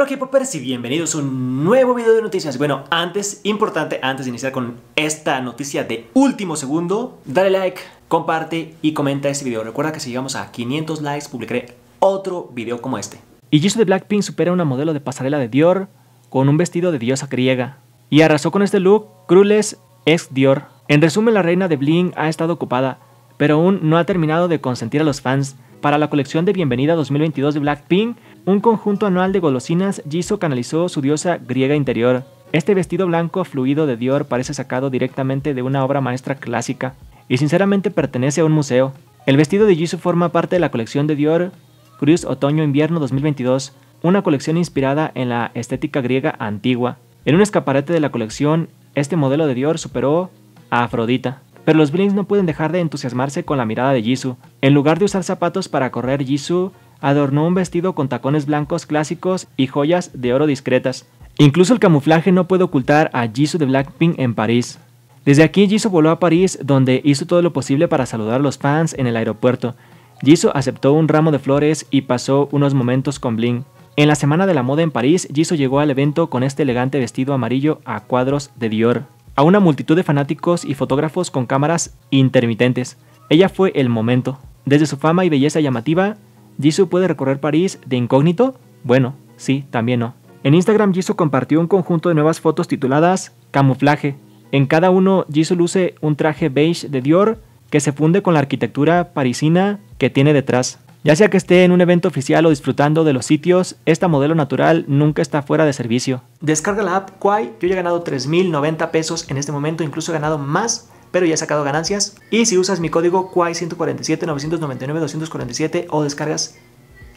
Hola k y bienvenidos a un nuevo video de noticias. Bueno, antes, importante, antes de iniciar con esta noticia de último segundo, dale like, comparte y comenta este video. Recuerda que si llegamos a 500 likes publicaré otro video como este. Y Jisoo de Blackpink supera una modelo de pasarela de Dior con un vestido de diosa griega. Y arrasó con este look, Crueles es Dior. En resumen, la reina de Bling ha estado ocupada, pero aún no ha terminado de consentir a los fans para la colección de Bienvenida 2022 de Blackpink, un conjunto anual de golosinas, Jisoo canalizó su diosa griega interior. Este vestido blanco fluido de Dior parece sacado directamente de una obra maestra clásica y sinceramente pertenece a un museo. El vestido de Jisoo forma parte de la colección de Dior Cruz Otoño-Invierno 2022, una colección inspirada en la estética griega antigua. En un escaparate de la colección, este modelo de Dior superó a Afrodita pero los Blinks no pueden dejar de entusiasmarse con la mirada de Jisoo. En lugar de usar zapatos para correr, Jisoo adornó un vestido con tacones blancos clásicos y joyas de oro discretas. Incluso el camuflaje no puede ocultar a Jisoo de Blackpink en París. Desde aquí Jisoo voló a París donde hizo todo lo posible para saludar a los fans en el aeropuerto. Jisoo aceptó un ramo de flores y pasó unos momentos con Blink. En la Semana de la Moda en París, Jisoo llegó al evento con este elegante vestido amarillo a cuadros de Dior a una multitud de fanáticos y fotógrafos con cámaras intermitentes. Ella fue el momento. Desde su fama y belleza llamativa, Jisoo puede recorrer París de incógnito. Bueno, sí, también no. En Instagram Jisoo compartió un conjunto de nuevas fotos tituladas Camuflaje. En cada uno Jisoo luce un traje beige de Dior que se funde con la arquitectura parisina que tiene detrás. Ya sea que esté en un evento oficial o disfrutando de los sitios, esta modelo natural nunca está fuera de servicio. Descarga la app Quai, yo ya he ganado 3.090 pesos en este momento, incluso he ganado más, pero ya he sacado ganancias. Y si usas mi código Quai 147 999 247 o descargas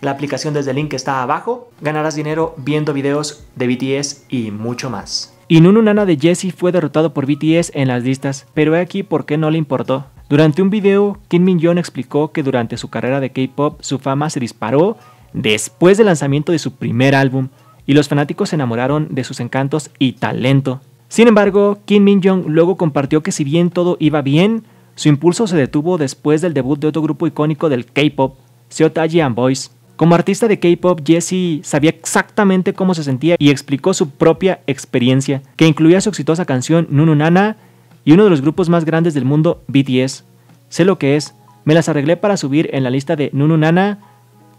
la aplicación desde el link que está abajo, ganarás dinero viendo videos de BTS y mucho más. Inununana Nana de Jesse fue derrotado por BTS en las listas, pero he aquí por qué no le importó. Durante un video, Kim Min Young explicó que durante su carrera de K-pop su fama se disparó después del lanzamiento de su primer álbum y los fanáticos se enamoraron de sus encantos y talento. Sin embargo, Kim Min jong luego compartió que si bien todo iba bien, su impulso se detuvo después del debut de otro grupo icónico del K-pop, Seo and Boys. Como artista de K-pop, Jesse sabía exactamente cómo se sentía y explicó su propia experiencia, que incluía su exitosa canción Nununana y uno de los grupos más grandes del mundo, BTS. Sé lo que es. Me las arreglé para subir en la lista de Nana.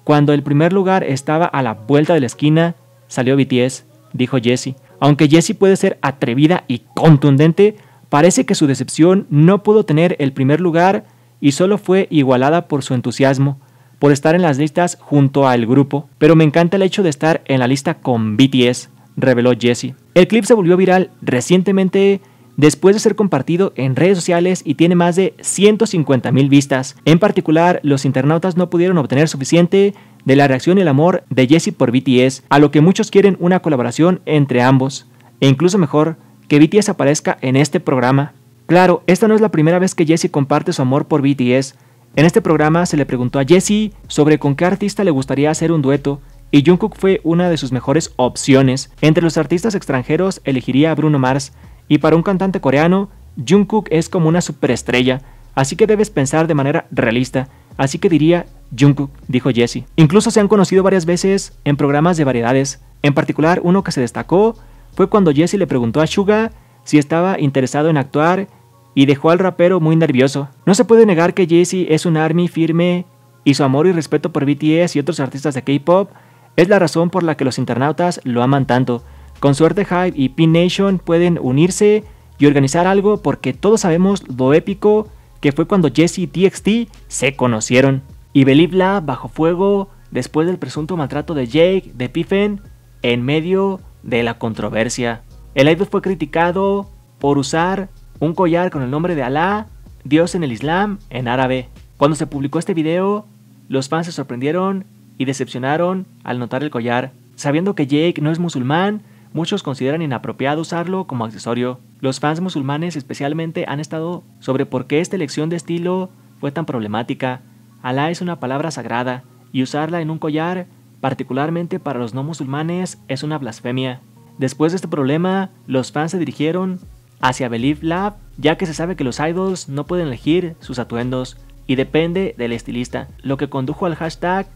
Cuando el primer lugar estaba a la vuelta de la esquina, salió BTS, dijo Jesse. Aunque Jesse puede ser atrevida y contundente, parece que su decepción no pudo tener el primer lugar y solo fue igualada por su entusiasmo, por estar en las listas junto al grupo. Pero me encanta el hecho de estar en la lista con BTS, reveló Jesse. El clip se volvió viral recientemente después de ser compartido en redes sociales y tiene más de 150.000 vistas. En particular, los internautas no pudieron obtener suficiente de la reacción y el amor de Jesse por BTS, a lo que muchos quieren una colaboración entre ambos, e incluso mejor, que BTS aparezca en este programa. Claro, esta no es la primera vez que Jesse comparte su amor por BTS. En este programa se le preguntó a Jesse sobre con qué artista le gustaría hacer un dueto y Jungkook fue una de sus mejores opciones. Entre los artistas extranjeros elegiría a Bruno Mars, y para un cantante coreano, Jungkook es como una superestrella, así que debes pensar de manera realista, así que diría Jungkook, dijo Jesse. Incluso se han conocido varias veces en programas de variedades, en particular uno que se destacó fue cuando Jesse le preguntó a Suga si estaba interesado en actuar y dejó al rapero muy nervioso. No se puede negar que Jesse es un army firme y su amor y respeto por BTS y otros artistas de K-pop es la razón por la que los internautas lo aman tanto. Con suerte Hype y Pin Nation pueden unirse y organizar algo porque todos sabemos lo épico que fue cuando Jesse y TXT se conocieron. Y Belibla bajo fuego después del presunto maltrato de Jake, de Piffen, en medio de la controversia. El idol fue criticado por usar un collar con el nombre de Alá, Dios en el Islam, en árabe. Cuando se publicó este video, los fans se sorprendieron y decepcionaron al notar el collar. Sabiendo que Jake no es musulmán, Muchos consideran inapropiado usarlo como accesorio. Los fans musulmanes especialmente han estado sobre por qué esta elección de estilo fue tan problemática. Alá es una palabra sagrada y usarla en un collar, particularmente para los no musulmanes, es una blasfemia. Después de este problema, los fans se dirigieron hacia Believe Lab, ya que se sabe que los idols no pueden elegir sus atuendos y depende del estilista, lo que condujo al hashtag,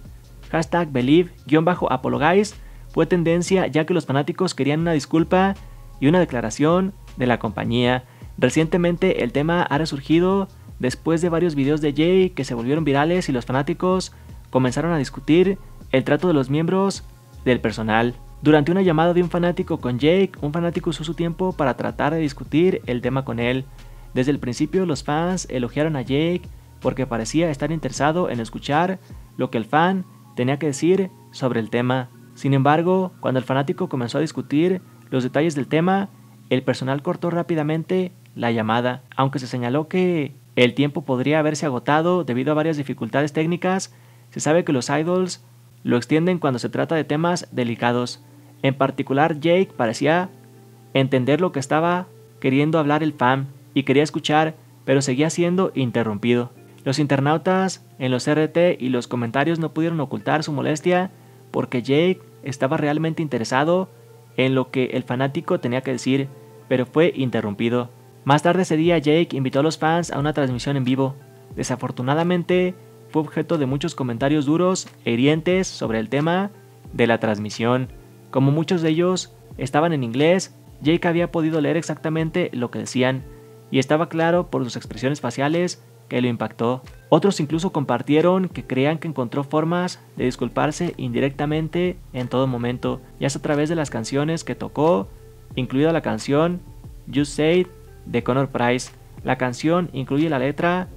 hashtag Believe-Apologize fue tendencia ya que los fanáticos querían una disculpa y una declaración de la compañía. Recientemente el tema ha resurgido después de varios videos de Jake que se volvieron virales y los fanáticos comenzaron a discutir el trato de los miembros del personal. Durante una llamada de un fanático con Jake, un fanático usó su tiempo para tratar de discutir el tema con él. Desde el principio los fans elogiaron a Jake porque parecía estar interesado en escuchar lo que el fan tenía que decir sobre el tema. Sin embargo, cuando el fanático comenzó a discutir los detalles del tema, el personal cortó rápidamente la llamada, aunque se señaló que el tiempo podría haberse agotado debido a varias dificultades técnicas, se sabe que los idols lo extienden cuando se trata de temas delicados. En particular, Jake parecía entender lo que estaba queriendo hablar el fan y quería escuchar, pero seguía siendo interrumpido. Los internautas en los RT y los comentarios no pudieron ocultar su molestia porque Jake estaba realmente interesado en lo que el fanático tenía que decir, pero fue interrumpido. Más tarde ese día Jake invitó a los fans a una transmisión en vivo. Desafortunadamente fue objeto de muchos comentarios duros e hirientes sobre el tema de la transmisión. Como muchos de ellos estaban en inglés, Jake había podido leer exactamente lo que decían, y estaba claro por sus expresiones faciales que lo impactó. Otros incluso compartieron que creían que encontró formas de disculparse indirectamente en todo momento, ya sea a través de las canciones que tocó, incluida la canción You Said de Conor Price. La canción incluye la letra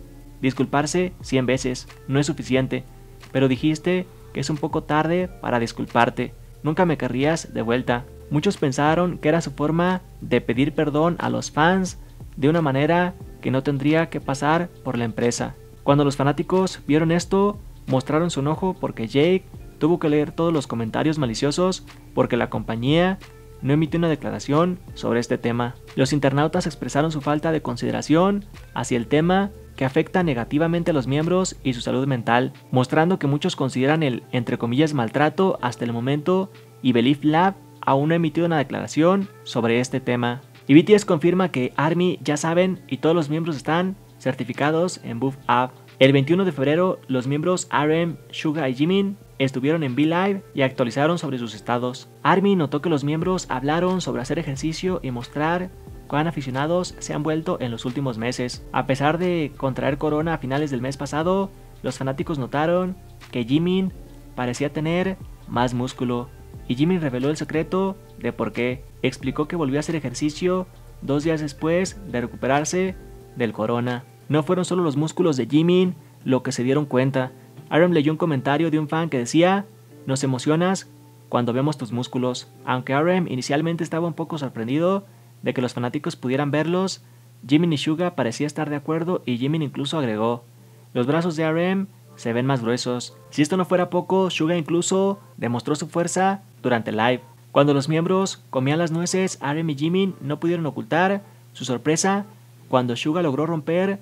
Disculparse 100 veces, no es suficiente, pero dijiste que es un poco tarde para disculparte, nunca me querrías de vuelta. Muchos pensaron que era su forma de pedir perdón a los fans de una manera que no tendría que pasar por la empresa. Cuando los fanáticos vieron esto, mostraron su enojo porque Jake tuvo que leer todos los comentarios maliciosos porque la compañía no emitió una declaración sobre este tema. Los internautas expresaron su falta de consideración hacia el tema que afecta negativamente a los miembros y su salud mental, mostrando que muchos consideran el, entre comillas, maltrato hasta el momento y Belief Lab aún no ha emitido una declaración sobre este tema. Y BTS confirma que ARMY ya saben y todos los miembros están certificados en Buff UP. El 21 de febrero, los miembros RM, Suga y Jimin estuvieron en V-Live y actualizaron sobre sus estados. ARMY notó que los miembros hablaron sobre hacer ejercicio y mostrar cuán aficionados se han vuelto en los últimos meses. A pesar de contraer corona a finales del mes pasado, los fanáticos notaron que Jimin parecía tener más músculo y Jimmy reveló el secreto de por qué. Explicó que volvió a hacer ejercicio dos días después de recuperarse del corona. No fueron solo los músculos de Jimin lo que se dieron cuenta. Aaron leyó un comentario de un fan que decía, nos emocionas cuando vemos tus músculos. Aunque Aaron inicialmente estaba un poco sorprendido de que los fanáticos pudieran verlos, Jimin y Suga parecía estar de acuerdo y Jimin incluso agregó, los brazos de RM se ven más gruesos. Si esto no fuera poco, Suga incluso demostró su fuerza durante el live. Cuando los miembros comían las nueces, RM y Jimin no pudieron ocultar su sorpresa cuando Suga logró romper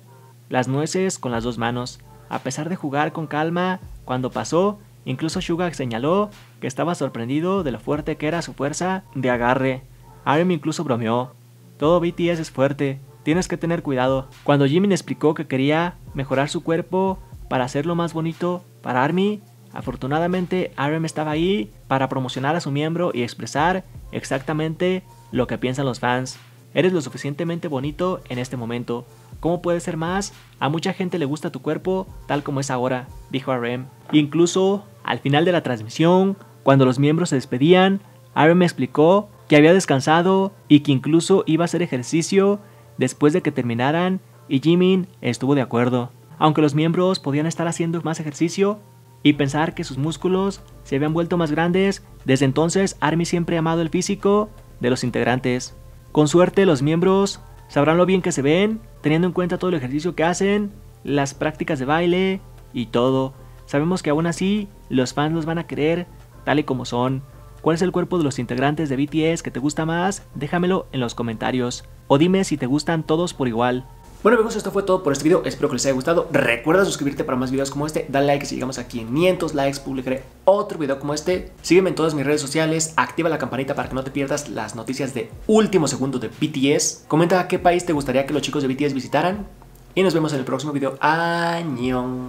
las nueces con las dos manos. A pesar de jugar con calma, cuando pasó, incluso Suga señaló que estaba sorprendido de lo fuerte que era su fuerza de agarre. RM incluso bromeó. Todo BTS es fuerte, tienes que tener cuidado. Cuando Jimin explicó que quería mejorar su cuerpo para hacerlo más bonito para Army, Afortunadamente, RM estaba ahí para promocionar a su miembro y expresar exactamente lo que piensan los fans. Eres lo suficientemente bonito en este momento. ¿Cómo puede ser más? A mucha gente le gusta tu cuerpo tal como es ahora, dijo RM. Incluso al final de la transmisión, cuando los miembros se despedían, RM explicó que había descansado y que incluso iba a hacer ejercicio después de que terminaran y Jimin estuvo de acuerdo. Aunque los miembros podían estar haciendo más ejercicio, y pensar que sus músculos se habían vuelto más grandes, desde entonces Army siempre ha amado el físico de los integrantes. Con suerte los miembros sabrán lo bien que se ven, teniendo en cuenta todo el ejercicio que hacen, las prácticas de baile y todo. Sabemos que aún así los fans los van a querer tal y como son. ¿Cuál es el cuerpo de los integrantes de BTS que te gusta más? Déjamelo en los comentarios. O dime si te gustan todos por igual. Bueno amigos, esto fue todo por este video, espero que les haya gustado. Recuerda suscribirte para más videos como este, dale like si llegamos a 500 likes, publicaré otro video como este. Sígueme en todas mis redes sociales, activa la campanita para que no te pierdas las noticias de último segundo de BTS. Comenta a qué país te gustaría que los chicos de BTS visitaran y nos vemos en el próximo video. Añón.